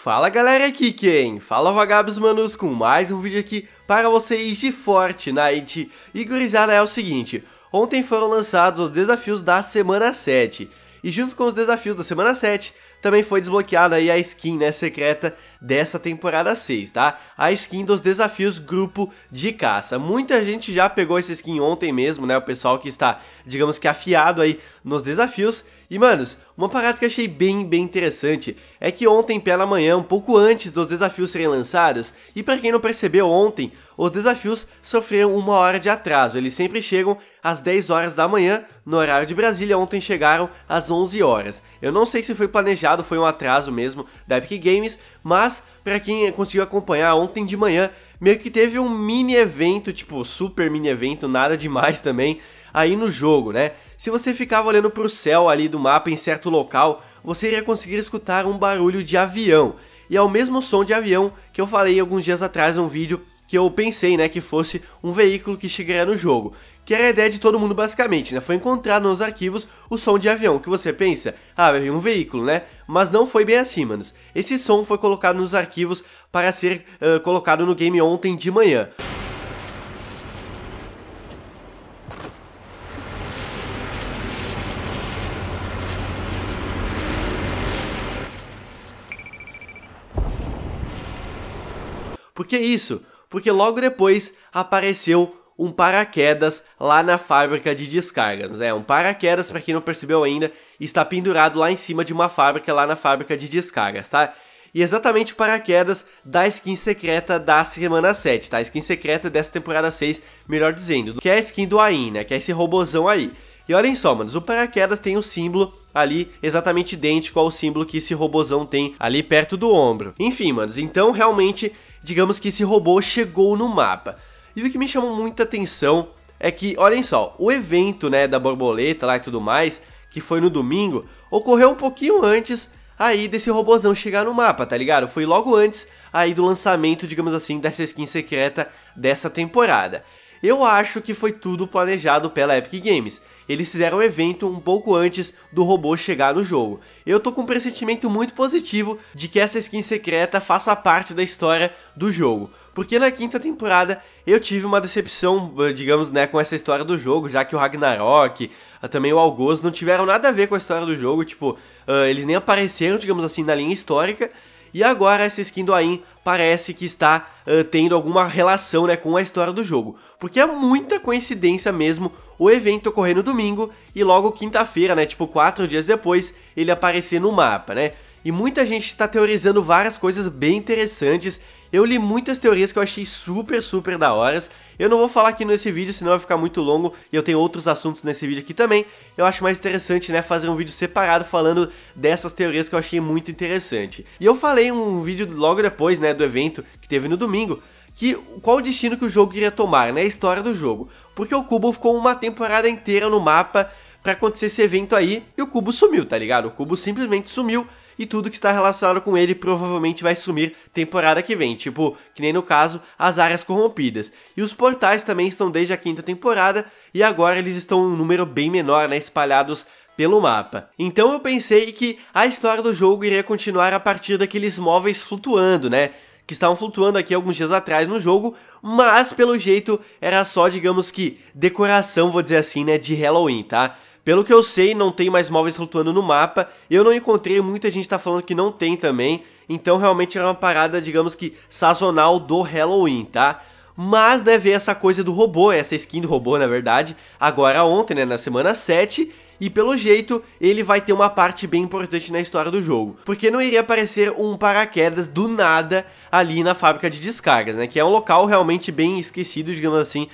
Fala galera, aqui quem? Fala vagabos manos com mais um vídeo aqui para vocês de Fortnite E gurizada é o seguinte, ontem foram lançados os desafios da semana 7 E junto com os desafios da semana 7, também foi desbloqueada aí a skin né, secreta dessa temporada 6, tá? A skin dos desafios grupo de caça. Muita gente já pegou essa skin ontem mesmo, né? O pessoal que está, digamos que afiado aí nos desafios e, manos, uma parada que eu achei bem, bem interessante é que ontem pela manhã, um pouco antes dos desafios serem lançados, e para quem não percebeu ontem, os desafios sofreram uma hora de atraso. Eles sempre chegam às 10 horas da manhã, no horário de Brasília, ontem chegaram às 11 horas. Eu não sei se foi planejado, foi um atraso mesmo da Epic Games, mas para quem conseguiu acompanhar ontem de manhã, meio que teve um mini evento, tipo, super mini evento, nada demais também, aí no jogo, né? Se você ficava olhando para o céu ali do mapa em certo local, você iria conseguir escutar um barulho de avião. E é o mesmo som de avião que eu falei alguns dias atrás num vídeo que eu pensei né, que fosse um veículo que chegaria no jogo. Que era a ideia de todo mundo basicamente, né? Foi encontrado nos arquivos o som de avião, que você pensa, ah, vai vir um veículo, né? Mas não foi bem assim, manos. Esse som foi colocado nos arquivos para ser uh, colocado no game ontem de manhã. Por que isso? Porque logo depois apareceu um paraquedas lá na fábrica de descargas. É, um paraquedas, para quem não percebeu ainda, está pendurado lá em cima de uma fábrica, lá na fábrica de descargas, tá? E exatamente o paraquedas da skin secreta da semana 7, tá? A skin secreta dessa temporada 6, melhor dizendo, que é a skin do Ain, né? Que é esse robozão aí. E olhem só, mano, o paraquedas tem um símbolo ali exatamente idêntico ao símbolo que esse robozão tem ali perto do ombro. Enfim, mano, então realmente digamos que esse robô chegou no mapa. E o que me chamou muita atenção é que, olhem só, o evento né, da borboleta lá e tudo mais, que foi no domingo, ocorreu um pouquinho antes aí desse robozão chegar no mapa, tá ligado? Foi logo antes aí do lançamento, digamos assim, dessa skin secreta dessa temporada. Eu acho que foi tudo planejado pela Epic Games eles fizeram um evento um pouco antes do robô chegar no jogo. Eu tô com um pressentimento muito positivo de que essa skin secreta faça parte da história do jogo. Porque na quinta temporada eu tive uma decepção, eh, digamos, né, com essa história do jogo, já que o Ragnarok, ah, também o Algoz, não tiveram nada a ver com a história do jogo, tipo, uh, eles nem apareceram, digamos assim, na linha histórica, e agora essa skin do Ain parece que está uh, tendo alguma relação né, com a história do jogo. Porque é muita coincidência mesmo o evento ocorrer no domingo e logo quinta-feira, né, tipo quatro dias depois, ele aparecer no mapa, né? E muita gente está teorizando várias coisas bem interessantes. Eu li muitas teorias que eu achei super, super da horas. Eu não vou falar aqui nesse vídeo, senão vai ficar muito longo e eu tenho outros assuntos nesse vídeo aqui também. Eu acho mais interessante, né, fazer um vídeo separado falando dessas teorias que eu achei muito interessante. E eu falei um vídeo logo depois, né, do evento que teve no domingo, que qual o destino que o jogo iria tomar, né, a história do jogo. Porque o Cubo ficou uma temporada inteira no mapa para acontecer esse evento aí e o Cubo sumiu, tá ligado? O Cubo simplesmente sumiu e tudo que está relacionado com ele provavelmente vai sumir temporada que vem, tipo, que nem no caso, as áreas corrompidas. E os portais também estão desde a quinta temporada e agora eles estão um número bem menor, né, espalhados pelo mapa. Então eu pensei que a história do jogo iria continuar a partir daqueles móveis flutuando, né? que estavam flutuando aqui alguns dias atrás no jogo, mas pelo jeito era só, digamos que, decoração, vou dizer assim, né, de Halloween, tá? Pelo que eu sei, não tem mais móveis flutuando no mapa. Eu não encontrei, muita gente tá falando que não tem também. Então realmente era é uma parada, digamos que, sazonal do Halloween, tá? Mas, né, veio essa coisa do robô, essa skin do robô, na verdade, agora ontem, né, na semana 7, e pelo jeito ele vai ter uma parte bem importante na história do jogo, porque não iria aparecer um paraquedas do nada ali na fábrica de descargas, né, que é um local realmente bem esquecido, digamos assim,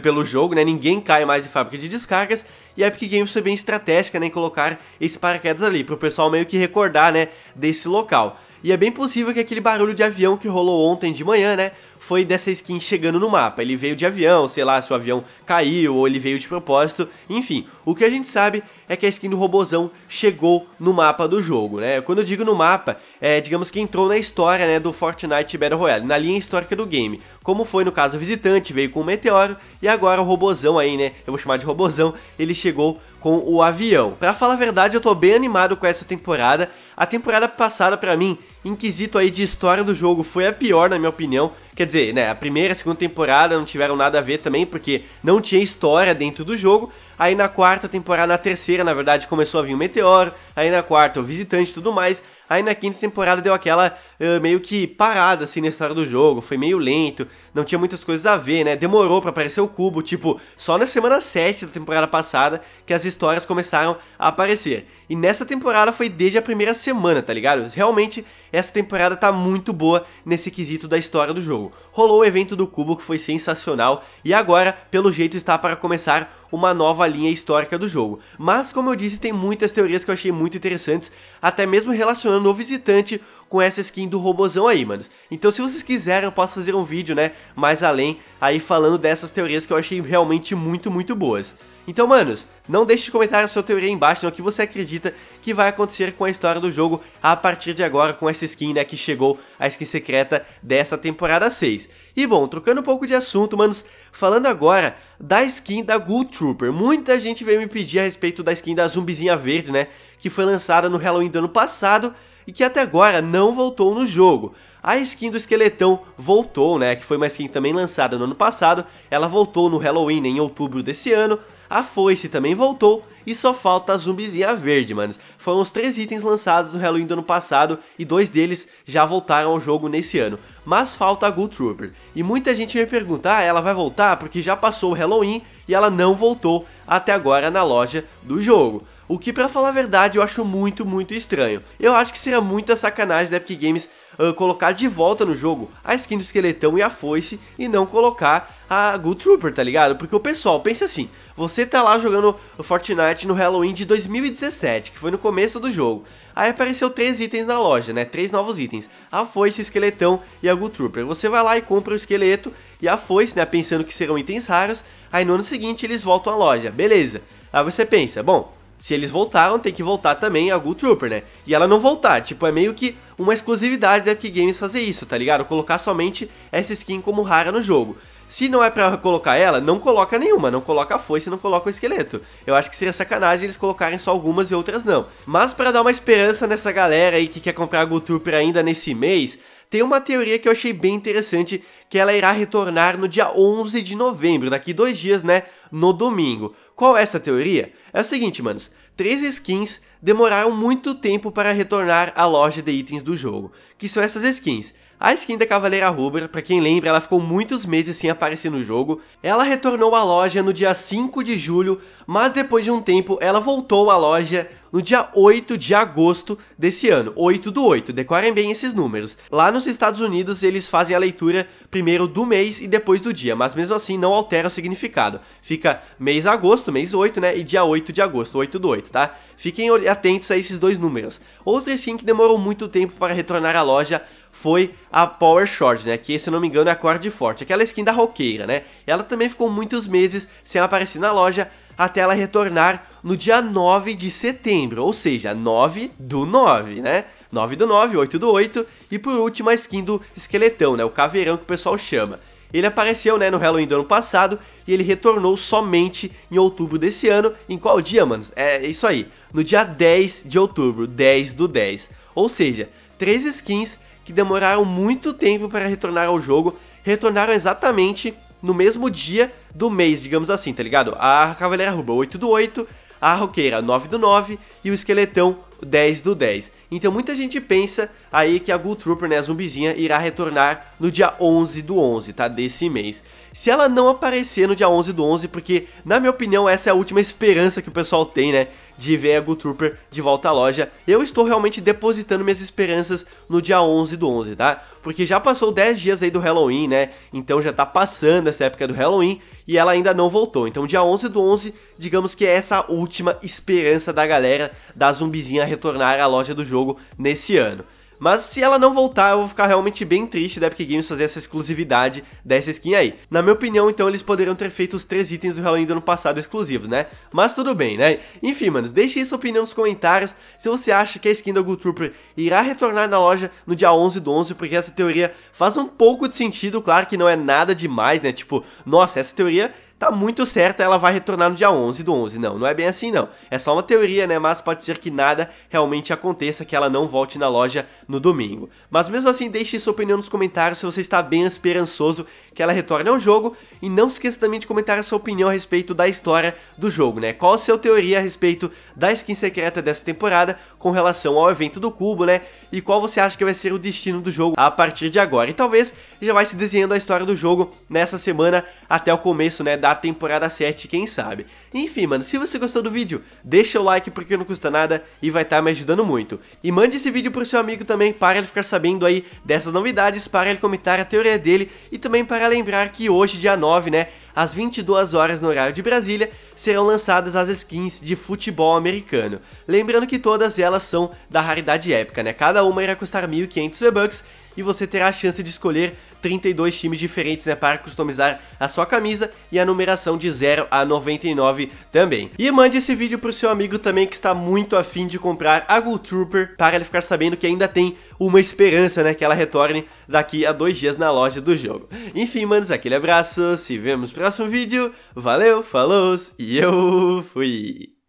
pelo jogo, né, ninguém cai mais em fábrica de descargas, e a Epic Games foi bem estratégica né, em colocar esse paraquedas ali, para o pessoal meio que recordar né, desse local. E é bem possível que aquele barulho de avião que rolou ontem de manhã, né, foi dessa skin chegando no mapa. Ele veio de avião, sei lá, se o avião caiu ou ele veio de propósito, enfim. O que a gente sabe é que a skin do robozão chegou no mapa do jogo, né? Quando eu digo no mapa, é, digamos que entrou na história, né, do Fortnite Battle Royale, na linha histórica do game. Como foi no caso o visitante, veio com o meteoro e agora o robozão aí, né? Eu vou chamar de robozão, ele chegou com o avião. Para falar a verdade, eu tô bem animado com essa temporada. A temporada passada para mim, inquisito aí de história do jogo, foi a pior na minha opinião. Quer dizer, né, a primeira e a segunda temporada não tiveram nada a ver também, porque não tinha história dentro do jogo. Aí na quarta temporada, na terceira, na verdade, começou a vir o Meteoro. Aí na quarta, o Visitante e tudo mais. Aí na quinta temporada deu aquela uh, meio que parada assim na história do jogo, foi meio lento, não tinha muitas coisas a ver, né? Demorou para aparecer o cubo, tipo, só na semana 7 da temporada passada que as histórias começaram a aparecer. E nessa temporada foi desde a primeira semana, tá ligado? Realmente, essa temporada tá muito boa nesse quesito da história do jogo. Rolou o evento do Cubo que foi sensacional e agora, pelo jeito, está para começar uma nova linha histórica do jogo. Mas, como eu disse, tem muitas teorias que eu achei muito interessantes, até mesmo relacionando o visitante com essa skin do robozão aí, manos. Então, se vocês quiserem, eu posso fazer um vídeo, né, mais além, aí falando dessas teorias que eu achei realmente muito, muito boas. Então, manos, não deixe de comentar a sua teoria aí embaixo, no o que você acredita que vai acontecer com a história do jogo a partir de agora com essa skin, né, que chegou a skin secreta dessa temporada 6. E bom, trocando um pouco de assunto, manos, falando agora da skin da Ghoul Trooper. Muita gente veio me pedir a respeito da skin da zumbizinha verde, né, que foi lançada no Halloween do ano passado e que até agora não voltou no jogo. A skin do esqueletão voltou, né, que foi uma skin também lançada no ano passado, ela voltou no Halloween né, em outubro desse ano, a foice também voltou e só falta a zumbizinha verde, manos. Foram os três itens lançados no Halloween do ano passado e dois deles já voltaram ao jogo nesse ano. Mas falta a Gold Trooper. E muita gente me pergunta, ah, ela vai voltar porque já passou o Halloween e ela não voltou até agora na loja do jogo. O que, pra falar a verdade, eu acho muito, muito estranho. Eu acho que seria muita sacanagem da Epic Games uh, colocar de volta no jogo a skin do esqueletão e a foice e não colocar a Good Trooper, tá ligado? Porque o pessoal pensa assim, você tá lá jogando o Fortnite no Halloween de 2017, que foi no começo do jogo. Aí apareceu três itens na loja, né? Três novos itens. A foice, o esqueletão e a Good Trooper. Você vai lá e compra o esqueleto e a foice, né? Pensando que serão itens raros. Aí no ano seguinte eles voltam à loja, beleza. Aí você pensa, bom, se eles voltaram, tem que voltar também a Ghoul Trooper, né? E ela não voltar, tipo, é meio que uma exclusividade da Epic Games fazer isso, tá ligado? Colocar somente essa skin como rara no jogo. Se não é para colocar ela, não coloca nenhuma, não coloca a foice, não coloca o esqueleto. Eu acho que seria sacanagem eles colocarem só algumas e outras não. Mas para dar uma esperança nessa galera aí que quer comprar a Gutrooper ainda nesse mês, tem uma teoria que eu achei bem interessante, que ela irá retornar no dia 11 de novembro, daqui dois dias, né, no domingo. Qual é essa teoria? É o seguinte, manos, três skins demoraram muito tempo para retornar à loja de itens do jogo, que são essas skins. A skin da Cavaleira Rubra, para quem lembra, ela ficou muitos meses sem aparecer no jogo. Ela retornou à loja no dia 5 de julho, mas depois de um tempo ela voltou à loja no dia 8 de agosto desse ano, 8 do 8, decorem bem esses números. Lá nos Estados Unidos eles fazem a leitura primeiro do mês e depois do dia, mas mesmo assim não altera o significado. Fica mês agosto, mês 8, né, e dia 8 de agosto, 8 do 8, tá? Fiquem atentos a esses dois números. Outra skin que demorou muito tempo para retornar à loja foi a Power Short, né? Que, se não me engano, é a Cord Forte, aquela skin da roqueira, né? Ela também ficou muitos meses sem aparecer na loja, até ela retornar no dia 9 de setembro, ou seja, 9 do 9, né? 9 do 9, 8 do 8, e por último a skin do esqueletão, né? O caveirão que o pessoal chama. Ele apareceu né, no Halloween do ano passado e ele retornou somente em outubro desse ano. Em qual dia, mano? É isso aí. No dia 10 de outubro, 10 do 10. Ou seja, três skins que demoraram muito tempo para retornar ao jogo, retornaram exatamente no mesmo dia do mês, digamos assim, tá ligado? A Cavaleira Ruba 8 do 8, a Roqueira 9 do 9 e o Esqueletão 10 do 10. Então muita gente pensa aí que a Ghoul Trooper, né, a zumbizinha, irá retornar no dia 11 do 11, tá, desse mês. Se ela não aparecer no dia 11 do 11, porque na minha opinião essa é a última esperança que o pessoal tem, né, de ver a Ghoul Trooper de volta à loja, eu estou realmente depositando minhas esperanças no dia 11 do 11, tá? Porque já passou 10 dias aí do Halloween, né, então já tá passando essa época do Halloween, e ela ainda não voltou. Então, dia 11 do 11, digamos que é essa última esperança da galera da zumbizinha retornar à loja do jogo nesse ano. Mas se ela não voltar, eu vou ficar realmente bem triste da Epic Games fazer essa exclusividade dessa skin aí. Na minha opinião, então, eles poderiam ter feito os três itens do Halloween do ano passado exclusivos, né? Mas tudo bem, né? Enfim, manos, deixe aí sua opinião nos comentários se você acha que a skin da Good Trooper irá retornar na loja no dia 11 do 11, porque essa teoria faz um pouco de sentido, claro que não é nada demais, né? Tipo, nossa, essa teoria tá muito certa, ela vai retornar no dia 11 do 11. Não, não é bem assim não. É só uma teoria, né? Mas pode ser que nada realmente aconteça, que ela não volte na loja no domingo. Mas mesmo assim, deixe sua opinião nos comentários se você está bem esperançoso que ela retorne ao jogo. E não se esqueça também de comentar a sua opinião a respeito da história do jogo, né? Qual a sua teoria a respeito da skin secreta dessa temporada com relação ao evento do cubo, né? E qual você acha que vai ser o destino do jogo a partir de agora. E talvez já vai se desenhando a história do jogo nessa semana até o começo, né, da temporada 7, quem sabe. Enfim, mano, se você gostou do vídeo, deixa o like porque não custa nada e vai estar tá me ajudando muito. E mande esse vídeo pro seu amigo também para ele ficar sabendo aí dessas novidades, para ele comentar a teoria dele e também para lembrar que hoje, dia 9, né, às 22 horas no horário de Brasília, serão lançadas as skins de futebol americano. Lembrando que todas elas são da raridade épica, né? Cada uma irá custar 1.500 V-Bucks e você terá a chance de escolher 32 times diferentes né, para customizar a sua camisa e a numeração de 0 a 99 também. E mande esse vídeo para o seu amigo também que está muito afim de comprar a Gold Trooper para ele ficar sabendo que ainda tem uma esperança, né, que ela retorne daqui a dois dias na loja do jogo. Enfim, manos, aquele abraço, se vemos no próximo vídeo, valeu, falou e eu fui!